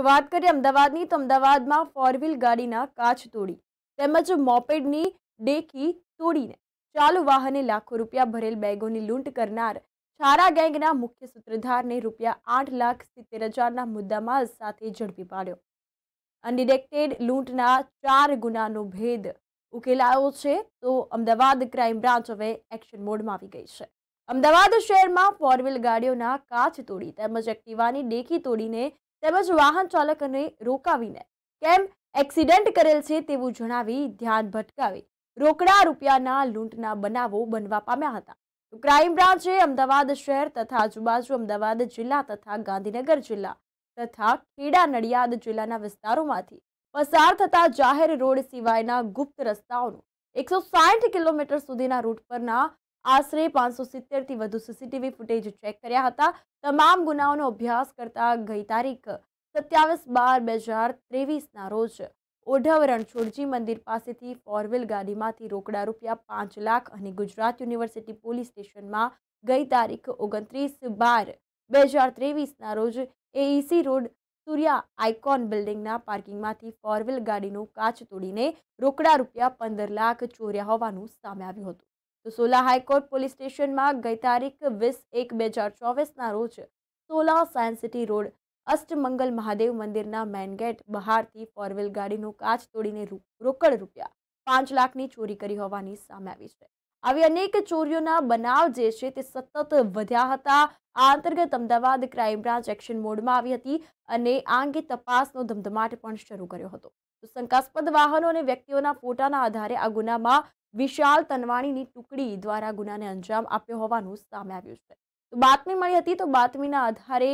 તો વાત કરીએ અમદાવાદની તો અમદાવાદમાં ફોર વ્હીલ ગાડીના કાચ તોડી તેમજ મોપેડની ડેકી તોડીને ચાલુ વાહને લાખો રૂપિયા ભરેલ બેગોની લૂંટ કરનાર છારા ગેંગના મુખ્ય સૂત્રધારને રૂપિયા આઠ લાખ સિત્તેર હજારના મુદ્દામાં સાથે ઝડપી પાડ્યો અનડિટેક્ટેડ લૂંટના ચાર ગુનાનો ભેદ ઉકેલાયો છે તો અમદાવાદ ક્રાઇમ બ્રાન્ચ હવે એક્શન મોડમાં આવી ગઈ છે અમદાવાદ શહેરમાં ફોર વ્હીલ ગાડીઓના કાચ તોડી તેમજ એક્ટિવાની ડેકી તોડીને તેમજ વાહન ચાલકને રોકાવીને કેમ એક્સિડન્ટ કરેલ છે તેવું જણાવી ધ્યાન ભટકાવી રોકડા રૂપિયાના લૂંટના બનાવો બનવા પામ્યા હતા ક્રાઇમ બ્રાન્ચે અમદાવાદ શહેર તથા આજુબાજુ અમદાવાદ જિલ્લા તથા ગાંધીનગર જિલ્લા તથા ખેડા નડિયાદ જિલ્લાના વિસ્તારોમાંથી પસાર થતા જાહેર રોડ સિવાયના ગુપ્ત રસ્તાઓનું એકસો કિલોમીટર સુધીના રૂટ પરના આશરે પાંચસો સિત્તેરથી વધુ સીસીટીવી ફૂટેજ ચેક કર્યા હતા તમામ ગુનાઓનો અભ્યાસ કરતા ગઈ તારીખ સત્યાવીસ બાર બે હજાર ત્રેવીસના રોજ ઓઢવ રણછોડજી મંદિર પાસેથી ફોરવ્હીલ ગાડીમાંથી રોકડા રૂપિયા પાંચ લાખ અને ગુજરાત યુનિવર્સિટી પોલીસ સ્ટેશનમાં ગઈ તારીખ ઓગણત્રીસ બાર બે હજાર ત્રેવીસના રોજ એઈસી રોડ સૂર્યા આઇકોન બિલ્ડિંગના પાર્કિંગમાંથી ફોરવ્હીલ ગાડીનું કાચ તોડીને રોકડા રૂપિયા પંદર લાખ ચોર્યા હોવાનું સામે આવ્યું હતું તો સોલા હાઈકોર્ટ પોલીસ સ્ટેશનમાં ગઈ તારીખ વીસ એક બે હજાર ચોવીસના રોજ Sola science city road Ashtamangal Mahadev મંદિરના મેન ગેટ બહારથી ફોરવેલ ગાડીનું કાચ તોડીને રોકડ રૂપિયા પાંચ લાખની ચોરી કરી હોવાની સામે આવી છે આવી અનેક ચોરીઓના બનાવ જે છે તે સતત વધ્યા હતા આ અંતર્ગત અમદાવાદ ક્રાઇમ બ્રાન્ચ એક્શન મોડમાં આવી હતી અને આ અંગે તપાસનો ધમધમાટ પણ શરૂ કર્યો હતો શંકાસ્પદ વાહનો અને વ્યક્તિઓના ફોટાના આધારે આ ગુનામાં વિશાલ તનવાણીની ટુકડી દ્વારા ગુનાને અંજામ આપ્યો હોવાનું સામે આવ્યું છે તો બાતમી મળી હતી તો બાતમીના આધારે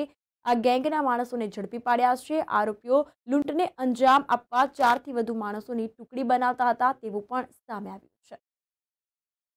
આ ગેંગના માણસોને ઝડપી પાડ્યા છે આરોપીઓ લૂંટને અંજામ આપવા ચારથી વધુ માણસોની ટુકડી બનાવતા હતા તેવું પણ સામે આવ્યું છે